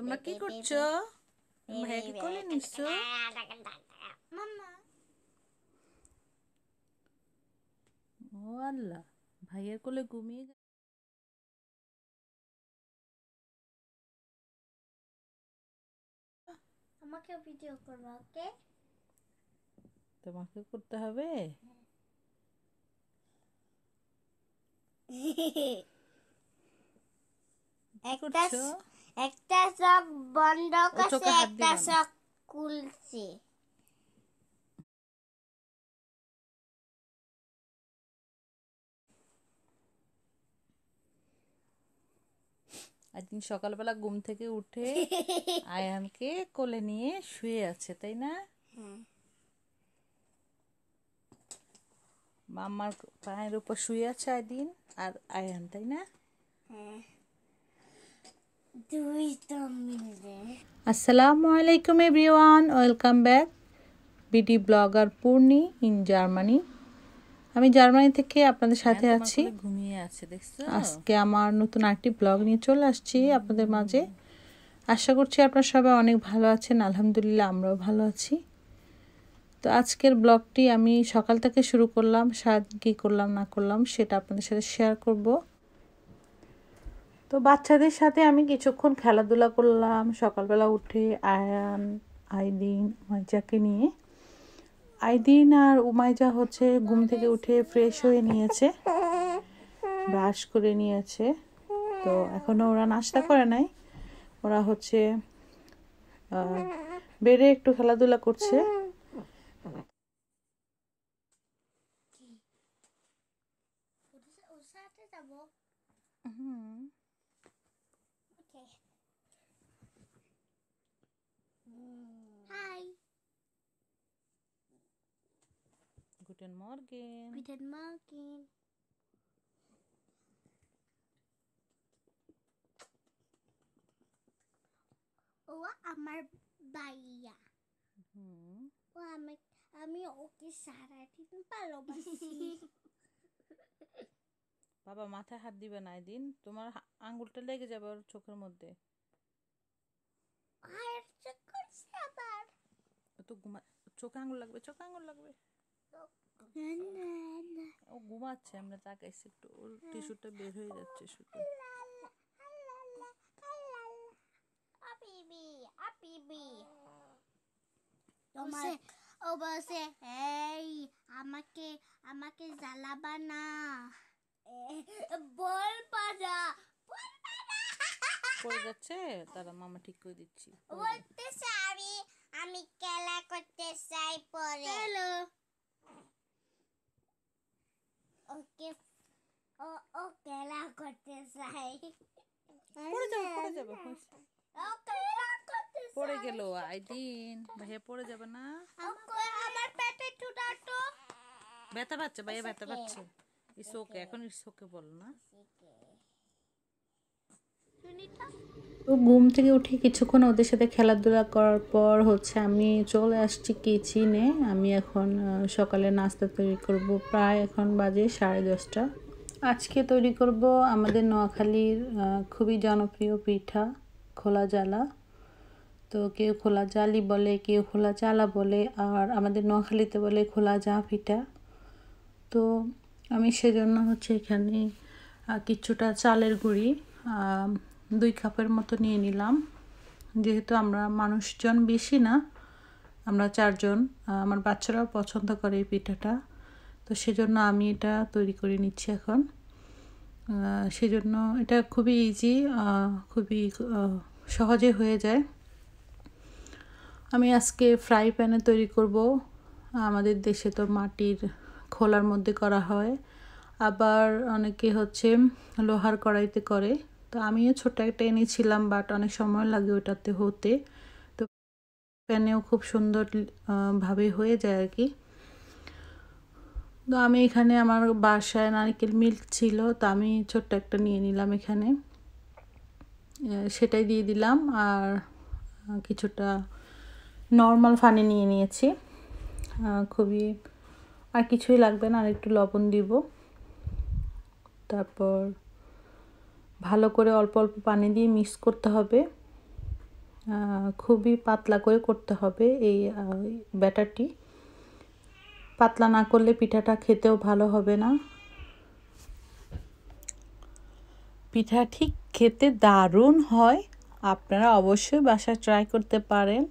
তোমরা কি করছো ভাইয়া কি কোলে নিচ্ছো ও আল্লাহ ভাইয়ের কোলে ঘুমিয়ে আমাকে ভিডিও করো ওকে তোমাকে করতে হবে হ্যাঁ। করছো একটা চোখ বন্ধ করছে একটা চোখ খুলছে একদিন সকালবেলা ঘুম থেকে উঠে আয়ানকে কোলে নিয়ে শুয়ে আছে তাই না হ্যাঁ। মাম্মার পায়ের উপর শুয়ে আছে একদিন আর আয়ান তাই না হ্যাঁ আসসালামু আলাইকুম everyone welcome back BD blogger Purni in Germany আমি জার্মানি থেকে আপনাদের সাথে হ্যাঁ, আছি ঘুমিয়ে আছে দেখছো আজকে আমার নতুন আরেকটি ব্লগ নিয়ে চলে আসছি আপনাদের মাঝে আশা করছি আপনারা সবাই অনেক ভালো আছেন আলহামদুলিল্লাহ আমরাও ভালো আছি তো আজকের ব্লগটি আমি সকাল থেকে শুরু করলাম সাত কী করলাম না করলাম সেটা আপনাদের সাথে শেয়ার করবো তো বাচ্চাদের সাথে আমি কিছুক্ষণ খেলাধুলা করলাম সকালবেলা উঠে আয়ান আইদিন উমাইজাকে নিয়ে আইদিন আর উমাইজা হচ্ছে ঘুম থেকে উঠে ফ্রেশ হয়ে নিয়েছে ব্রাশ করে নিয়েছে তো এখনও ওরা নাস্তা করে নাই ওরা হচ্ছে বেড়ে একটু খেলাধুলা করছে Guten Morgen. Guten Morgen. ও আমার বাইয়া হুম ও আমি আমি ওকে সারাদিন ভালোবাসি বাবা মাথায় হাত দিবে না দিন তোমার আঙ্গুলটা লেগে যাবে ওর চোখের মধ্যে আর চোখ করছে আবার তো ঘুমা চোখে আঙুল লাগবে চোখে আঙুল লাগবে oh. ও ঘুমাচ্ছে আমরা তাকাইছি একটু ওর টিস্যুটা বের হয়ে যাচ্ছে শুধু ও বসে এই আমাকে আমাকে জ্বালাবা না যাচ্ছে তারা মামা ঠিক করে দিচ্ছি বলতেছে আমি আমি খেলা করতে চাই পরে হ্যালো ওকে ও ও খেলা করতে চাই পড়ে যাবে পড়ে যাবে ও খেলা করতে পড়ে গেল আইদিন ভাইয়া পড়ে যাবে না আমার পেটে ছোটা ব্যথা পাচ্ছে ভাইয়া ব্যথা পাচ্ছে ইস ওকে এখন ইস বল না তো ঘুম থেকে উঠে কিছুক্ষণ ওদের সাথে খেলাধুলা করার পর হচ্ছে আমি চলে আসছি কিচিনে আমি এখন সকালে নাস্তা তৈরি করব প্রায় এখন বাজে সাড়ে দশটা আজকে তৈরি করব আমাদের নোয়াখালীর খুবই জনপ্রিয় পিঠা খোলা জ্বালা তো কেউ খোলা জালি বলে কেউ খোলা চালা বলে আর আমাদের নোয়াখালীতে বলে খোলা যা পিঠা তো আমি সেজন্য হচ্ছে এখানে কিছুটা চালের গুঁড়ি দুই কাপের মতো নিয়ে নিলাম যেহেতু আমরা মানুষজন বেশি না আমরা চারজন আমার বাচ্চারাও পছন্দ করে এই পিঠাটা তো সেজন্য আমি এটা তৈরি করে নিচ্ছি এখন সেজন্য এটা খুবই ইজি খুবই সহজে হয়ে যায় আমি আজকে ফ্রাই প্যানে তৈরি করব আমাদের দেশে তো মাটির খোলার মধ্যে করা হয় আবার অনেকে হচ্ছে লোহার কড়াইতে করে তো আমিও ছোট একটা এনেছিলাম বাট অনেক সময় লাগে ওটাতে হতে তো প্যানেও খুব সুন্দর ভাবে হয়ে যায় আর কি তো আমি এখানে আমার বাসায় নারকেল মিল্ক ছিল তো আমি ছোট্ট একটা নিয়ে নিলাম এখানে সেটাই দিয়ে দিলাম আর কিছুটা নর্মাল ফানি নিয়ে নিয়েছি খুবই আর কিছুই লাগবে না আর একটু লবণ দিব তারপর ভালো করে অল্প অল্প পানি দিয়ে মিক্স করতে হবে খুবই পাতলা করে করতে হবে এই ব্যাটারটি পাতলা না করলে পিঠাটা খেতেও ভালো হবে না পিঠা ঠিক খেতে দারুণ হয় আপনারা অবশ্যই বাসায় ট্রাই করতে পারেন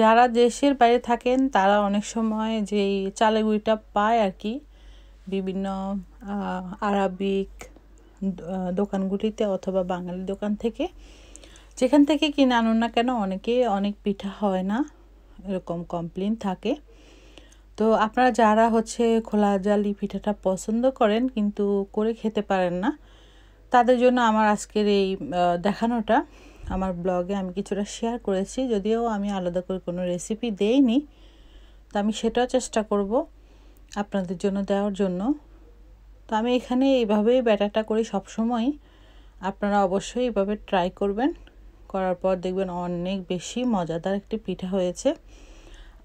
যারা দেশের বাইরে থাকেন তারা অনেক সময় যেই গুড়িটা পায় আর কি বিভিন্ন আরাবিক দোকানগুলিতে অথবা বাঙালি দোকান থেকে যেখান থেকে কিনে আনুন না কেন অনেকে অনেক পিঠা হয় না এরকম কমপ্লেন থাকে তো আপনারা যারা হচ্ছে খোলা জালি পিঠাটা পছন্দ করেন কিন্তু করে খেতে পারেন না তাদের জন্য আমার আজকের এই দেখানোটা আমার ব্লগে আমি কিছুটা শেয়ার করেছি যদিও আমি আলাদা করে কোনো রেসিপি দেইনি তো আমি সেটাও চেষ্টা করব আপনাদের জন্য দেওয়ার জন্য তো আমি এখানে এইভাবেই ব্যাটারটা করি সবসময় আপনারা অবশ্যই এইভাবে ট্রাই করবেন করার পর দেখবেন অনেক বেশি মজাদার একটি পিঠা হয়েছে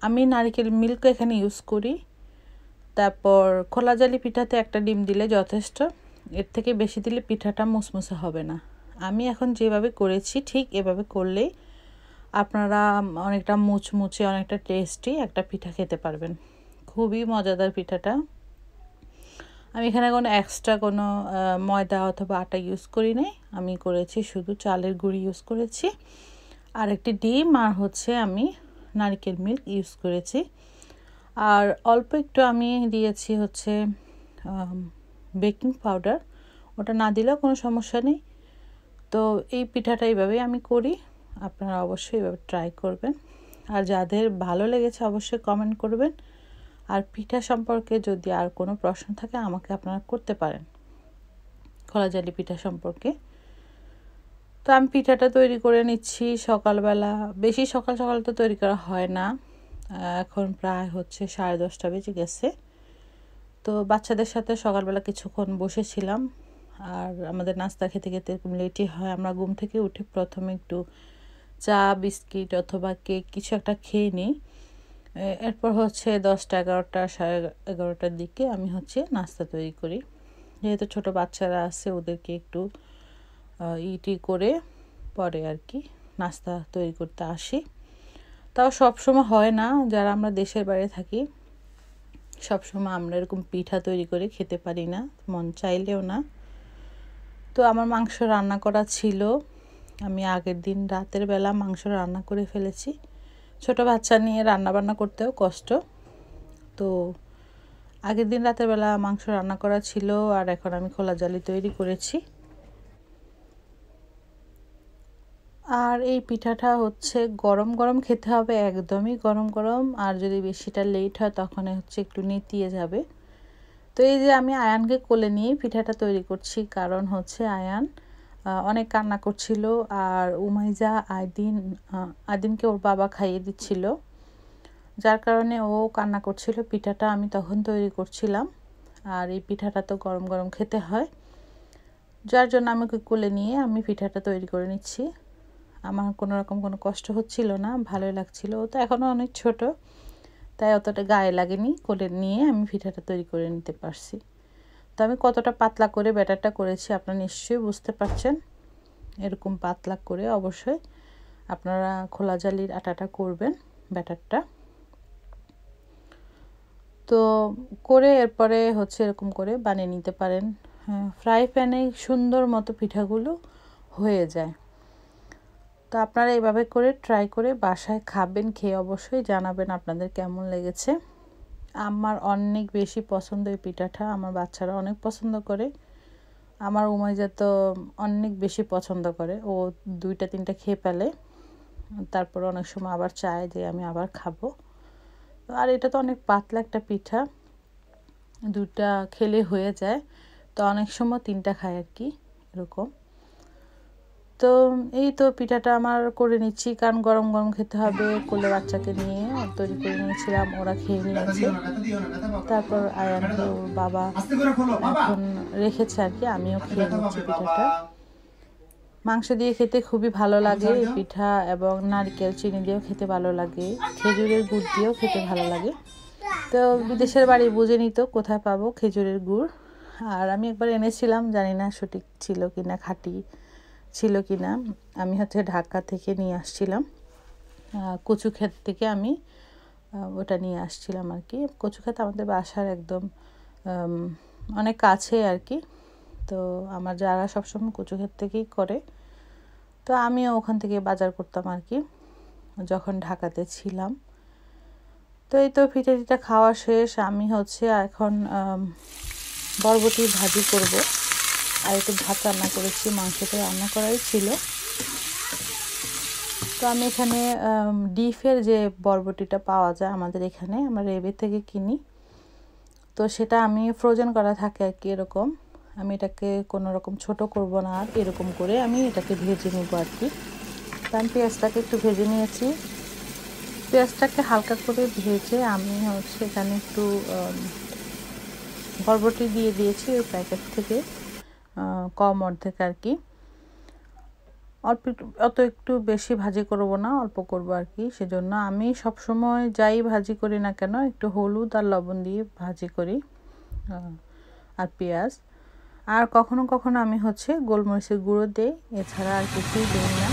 আমি নারিকেল মিল্ক এখানে ইউজ করি তারপর খোলা জালি পিঠাতে একটা ডিম দিলে যথেষ্ট এর থেকে বেশি দিলে পিঠাটা মুসমুসে হবে না আমি এখন যেভাবে করেছি ঠিক এভাবে করলেই আপনারা অনেকটা মুচমুচে অনেকটা টেস্টি একটা পিঠা খেতে পারবেন খুবই মজাদার পিঠাটা আমি এখানে কোনো এক্সট্রা কোনো ময়দা অথবা আটা ইউজ করি নাই আমি করেছি শুধু চালের গুঁড়ি ইউজ করেছি আর একটি ডিম আর হচ্ছে আমি নারিকেল মিল্ক ইউজ করেছি আর অল্প একটু আমি দিয়েছি হচ্ছে বেকিং পাউডার ওটা না দিলেও কোনো সমস্যা নেই তো এই পিঠাটা এইভাবেই আমি করি আপনারা অবশ্যই এভাবে ট্রাই করবেন আর যাদের ভালো লেগেছে অবশ্যই কমেন্ট করবেন আর পিঠা সম্পর্কে যদি আর কোনো প্রশ্ন থাকে আমাকে আপনারা করতে পারেন খোলাজালি পিঠা সম্পর্কে তো আমি পিঠাটা তৈরি করে নিচ্ছি সকালবেলা বেশি সকাল সকাল তো তৈরি করা হয় না এখন প্রায় হচ্ছে সাড়ে দশটা বেজে গেছে তো বাচ্চাদের সাথে সকালবেলা কিছুক্ষণ বসেছিলাম আর আমাদের নাস্তা খেতে খেতে এরকম লেটই হয় আমরা ঘুম থেকে উঠে প্রথমে একটু চা বিস্কিট অথবা কেক কিছু একটা খেয়ে নিই এরপর হচ্ছে দশটা এগারোটা সাড়ে এগারোটার দিকে আমি হচ্ছে নাস্তা তৈরি করি যেহেতু ছোট বাচ্চারা আছে ওদেরকে একটু ইটি করে পরে আর কি নাস্তা তৈরি করতে আসি তাও সবসময় হয় না যারা আমরা দেশের বাইরে থাকি সবসময় আমরা এরকম পিঠা তৈরি করে খেতে পারি না মন চাইলেও না তো আমার মাংস রান্না করা ছিল আমি আগের দিন রাতের বেলা মাংস রান্না করে ফেলেছি ছোট বাচ্চা নিয়ে রান্না বান্না করতেও কষ্ট তো আগের দিন রাতের বেলা মাংস রান্না করা ছিল আর এখন আমি খোলা জালি তৈরি করেছি আর এই পিঠাটা হচ্ছে গরম গরম খেতে হবে একদমই গরম গরম আর যদি বেশিটা লেট হয় তখন হচ্ছে একটু নেতিয়ে যাবে তো এই যে আমি আয়ানকে কোলে নিয়ে পিঠাটা তৈরি করছি কারণ হচ্ছে আয়ান অনেক কান্না করছিল আর উমাইজা আদিন আদিনকে ওর বাবা খাইয়ে দিচ্ছিল যার কারণে ও কান্না করছিল পিঠাটা আমি তখন তৈরি করছিলাম আর এই পিঠাটা তো গরম গরম খেতে হয় যার জন্য আমাকে কোলে নিয়ে আমি পিঠাটা তৈরি করে নিচ্ছি আমার কোনো রকম কোনো কষ্ট হচ্ছিল না ভালোই লাগছিল ও তো এখনও অনেক ছোট তাই অতটা গায়ে লাগেনি কোলে নিয়ে আমি পিঠাটা তৈরি করে নিতে পারছি তো আমি কতটা পাতলা করে ব্যাটারটা করেছি আপনারা নিশ্চয়ই বুঝতে পারছেন এরকম পাতলা করে অবশ্যই আপনারা খোলা জালির আটাটা করবেন ব্যাটারটা তো করে এরপরে হচ্ছে এরকম করে বানিয়ে নিতে পারেন ফ্রাই প্যানে সুন্দর মতো পিঠাগুলো হয়ে যায় তো আপনারা এভাবে করে ট্রাই করে বাসায় খাবেন খেয়ে অবশ্যই জানাবেন আপনাদের কেমন লেগেছে আমার অনেক বেশি পছন্দ এই পিঠাটা আমার বাচ্চারা অনেক পছন্দ করে আমার উমাইজা তো অনেক বেশি পছন্দ করে ও দুইটা তিনটা খেয়ে ফেলে তারপর অনেক সময় আবার চায় যে আমি আবার খাবো আর এটা তো অনেক পাতলা একটা পিঠা দুটা খেলে হয়ে যায় তো অনেক সময় তিনটা খায় আর কি এরকম তো এই তো পিঠাটা আমার করে নিচ্ছি কারণ গরম গরম খেতে হবে কোলে বাচ্চাকে নিয়ে তৈরি করে নিয়েছিলাম ওরা খেয়ে নিয়েছে তারপর আয়ান বাবা এখন রেখেছে আর কি আমিও খেয়ে নিচ্ছি পিঠাটা মাংস দিয়ে খেতে খুবই ভালো লাগে পিঠা এবং নারকেল চিনি দিয়েও খেতে ভালো লাগে খেজুরের গুড় দিয়েও খেতে ভালো লাগে তো বিদেশের বাড়ি বুঝে নিত কোথায় পাবো খেজুরের গুড় আর আমি একবার এনেছিলাম জানি না সঠিক ছিল কি না খাঁটি ছিল কি না আমি হচ্ছে ঢাকা থেকে নিয়ে আসছিলাম কচু ক্ষেত থেকে আমি ওটা নিয়ে আসছিলাম আর কি কচু ক্ষেত আমাদের বাসার একদম অনেক কাছে আর কি তো আমার যারা সবসময় কচু ক্ষেত থেকেই করে তো আমিও ওখান থেকে বাজার করতাম আর কি যখন ঢাকাতে ছিলাম তো এই তো ফিটে খাওয়া শেষ আমি হচ্ছে এখন বরবটি ভাজি করব আর একটু ভাত রান্না করেছি মাংসটা রান্না করাই ছিল তো আমি এখানে ডিফের যে বরবটিটা পাওয়া যায় আমাদের এখানে আমরা রেবে থেকে কিনি তো সেটা আমি ফ্রোজেন করা থাকে আর কি এরকম আমি এটাকে কোনো রকম ছোট করব না আর এরকম করে আমি এটাকে ভেজে নেবো আর কি তো আমি পেঁয়াজটাকে একটু ভেজে নিয়েছি পেঁয়াজটাকে হালকা করে ভেজে আমি হচ্ছে এখানে একটু বরবটি দিয়ে দিয়েছি ওই প্যাকেট থেকে কম অর্ধেক আর কি অল্প অত একটু বেশি ভাজি করব না অল্প করব আর কি সেজন্য আমি সব সময় যাই ভাজি করি না কেন একটু হলুদ আর লবণ দিয়ে ভাজি করি আর পেঁয়াজ আর কখনো কখনো আমি হচ্ছে গোলমরিচের গুঁড়ো দিই এছাড়া আর কিছুই দিই না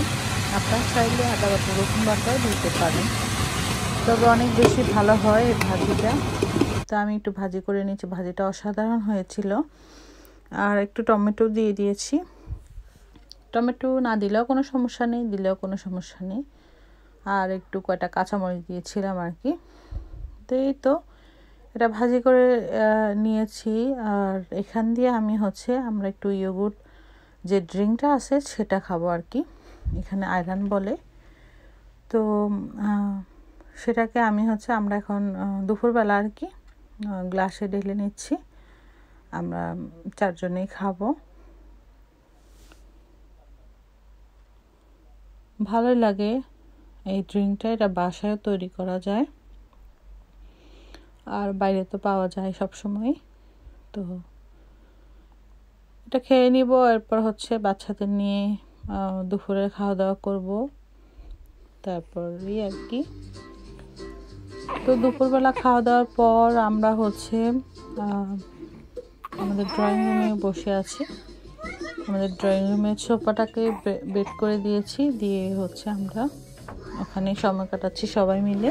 আপনার চাইলে আদা বাটা রসুন বাটাও দিতে পারেন তবে অনেক বেশি ভালো হয় এই ভাজিটা তো আমি একটু ভাজি করে নিয়েছি ভাজিটা অসাধারণ হয়েছিল আর একটু টমেটো দিয়ে দিয়েছি টমেটো না দিলেও কোনো সমস্যা নেই দিলেও কোনো সমস্যা নেই আর একটু কয়টা কাঁচামরিচ দিয়েছিলাম আর কি তো এই তো এটা ভাজি করে নিয়েছি আর এখান দিয়ে আমি হচ্ছে আমরা একটু ইয়োগুট যে ড্রিঙ্কটা আছে সেটা খাবো আর কি এখানে আয়রন বলে তো সেটাকে আমি হচ্ছে আমরা এখন দুপুরবেলা আর কি গ্লাসে ঢেলে নিচ্ছি আমরা চারজনেই খাবো ভালোই লাগে এই ড্রিঙ্কটা এটা বাসায় তৈরি করা যায় আর বাইরে তো পাওয়া যায় সব সময় তো এটা খেয়ে নিব এরপর হচ্ছে বাচ্চাদের নিয়ে দুপুরে খাওয়া দাওয়া করব তারপরই আর কি তো দুপুরবেলা খাওয়া দাওয়ার পর আমরা হচ্ছে আমাদের ড্রয়িং রুমে বসে আছি আমাদের ড্রয়িং রুমের সোফাটাকে বেড করে দিয়েছি দিয়ে হচ্ছে আমরা ওখানে সময় কাটাচ্ছি সবাই মিলে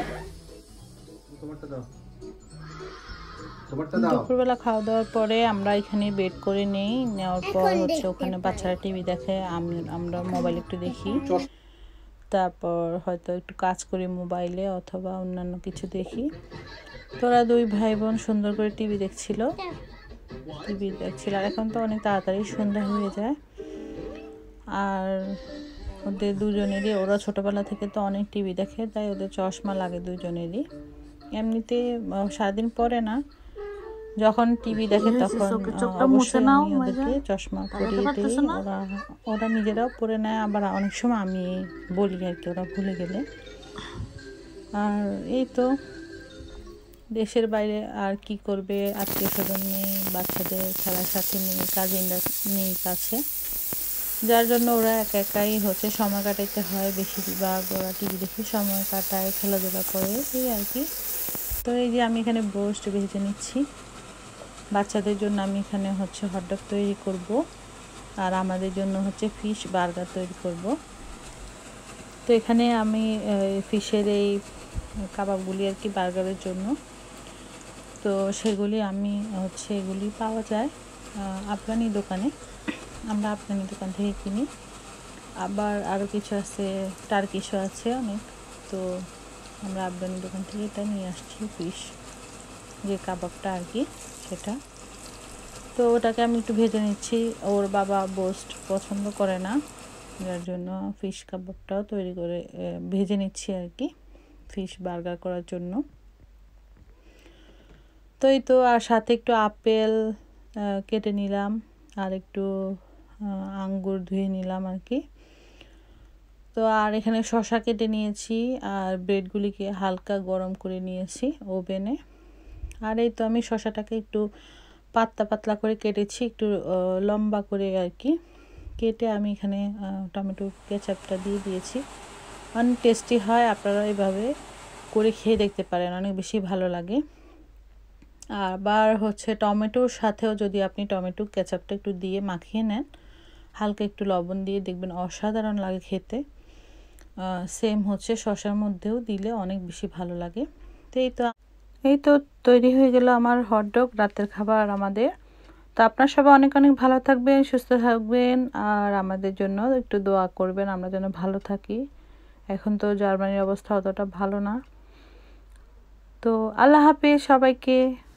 দুপুরবেলা খাওয়া দাওয়ার পরে আমরা এখানে বেড করে নেই নেওয়ার পর হচ্ছে ওখানে বাচ্চারা টিভি দেখে আমরা মোবাইল একটু দেখি তারপর হয়তো একটু কাজ করি মোবাইলে অথবা অন্যান্য কিছু দেখি তোরা দুই ভাই বোন সুন্দর করে টিভি দেখছিল হ্যাঁ। টিভি এখন তো অনেক তাড়াতাড়ি সন্ধ্যা হয়ে যায় আর ওদের দুজনেরই ওরা ছোটোবেলা থেকে তো অনেক টিভি দেখে তাই ওদের চশমা লাগে দুজনেরই এমনিতে সারাদিন পরে না যখন টিভি দেখে তখন ওদেরকে চশমা পরিয়ে দিই ওরা ওরা নিজেরাও পরে নেয় আবার অনেক সময় আমি বলি আর কি ওরা ভুলে গেলে আর এই তো দেশের বাইরে আর কি করবে আত্মীয় স্বজন নেই বাচ্চাদের খেলার সাথে নেই কাজিনরা নেই কাছে যার জন্য ওরা একা একাই হচ্ছে সময় কাটাইতে হয় বেশিরভাগ ওরা টিভি দেখে সময় কাটায় খেলাধুলা করে এই আর কি তো এই যে আমি এখানে বোস্ট বেঁচে নিচ্ছি বাচ্চাদের জন্য আমি এখানে হচ্ছে হটডগ তৈরি করব আর আমাদের জন্য হচ্ছে ফিশ বার্গার তৈরি করব তো এখানে আমি ফিশের এই কাবাবগুলি আর কি বার্গারের জন্য তো সেগুলি আমি হচ্ছে এগুলি পাওয়া যায় আফগানি দোকানে আমরা আফগানি দোকান থেকে কিনি আবার আরও কিছু আছে টার্কিশও আছে অনেক তো আমরা আফগানি দোকান থেকে এটা নিয়ে আসছি ফিশ যে কাবাবটা আর কি সেটা তো ওটাকে আমি একটু ভেজে নিচ্ছি ওর বাবা বোস্ট পছন্দ করে না যার জন্য ফিশ কাবাবটাও তৈরি করে ভেজে নিচ্ছি আর কি ফিশ বার্গার করার জন্য তো এই তো আর সাথে একটু আপেল কেটে নিলাম আর একটু আঙ্গুর ধুয়ে নিলাম আর কি তো আর এখানে শশা কেটে নিয়েছি আর ব্রেডগুলিকে হালকা গরম করে নিয়েছি ওভেনে আর এই তো আমি শশাটাকে একটু পাতলা পাতলা করে কেটেছি একটু লম্বা করে আর কি কেটে আমি এখানে টমেটো কেচাপটা দিয়ে দিয়েছি অনেক মানে টেস্টি হয় আপনারা এভাবে করে খেয়ে দেখতে পারেন অনেক বেশি ভালো লাগে আবার হচ্ছে টমেটোর সাথেও যদি আপনি টমেটো কেচাপটা একটু দিয়ে মাখিয়ে নেন হালকা একটু লবণ দিয়ে দেখবেন অসাধারণ লাগে খেতে সেম হচ্ছে শশার মধ্যেও দিলে অনেক বেশি ভালো লাগে তো এই তো এই তো তৈরি হয়ে গেল আমার হটডগ রাতের খাবার আমাদের তো আপনার সবাই অনেক অনেক ভালো থাকবেন সুস্থ থাকবেন আর আমাদের জন্য একটু দোয়া করবেন আমরা যেন ভালো থাকি এখন তো জার্মানির অবস্থা অতটা ভালো না তো আল্লাহ হাফেজ সবাইকে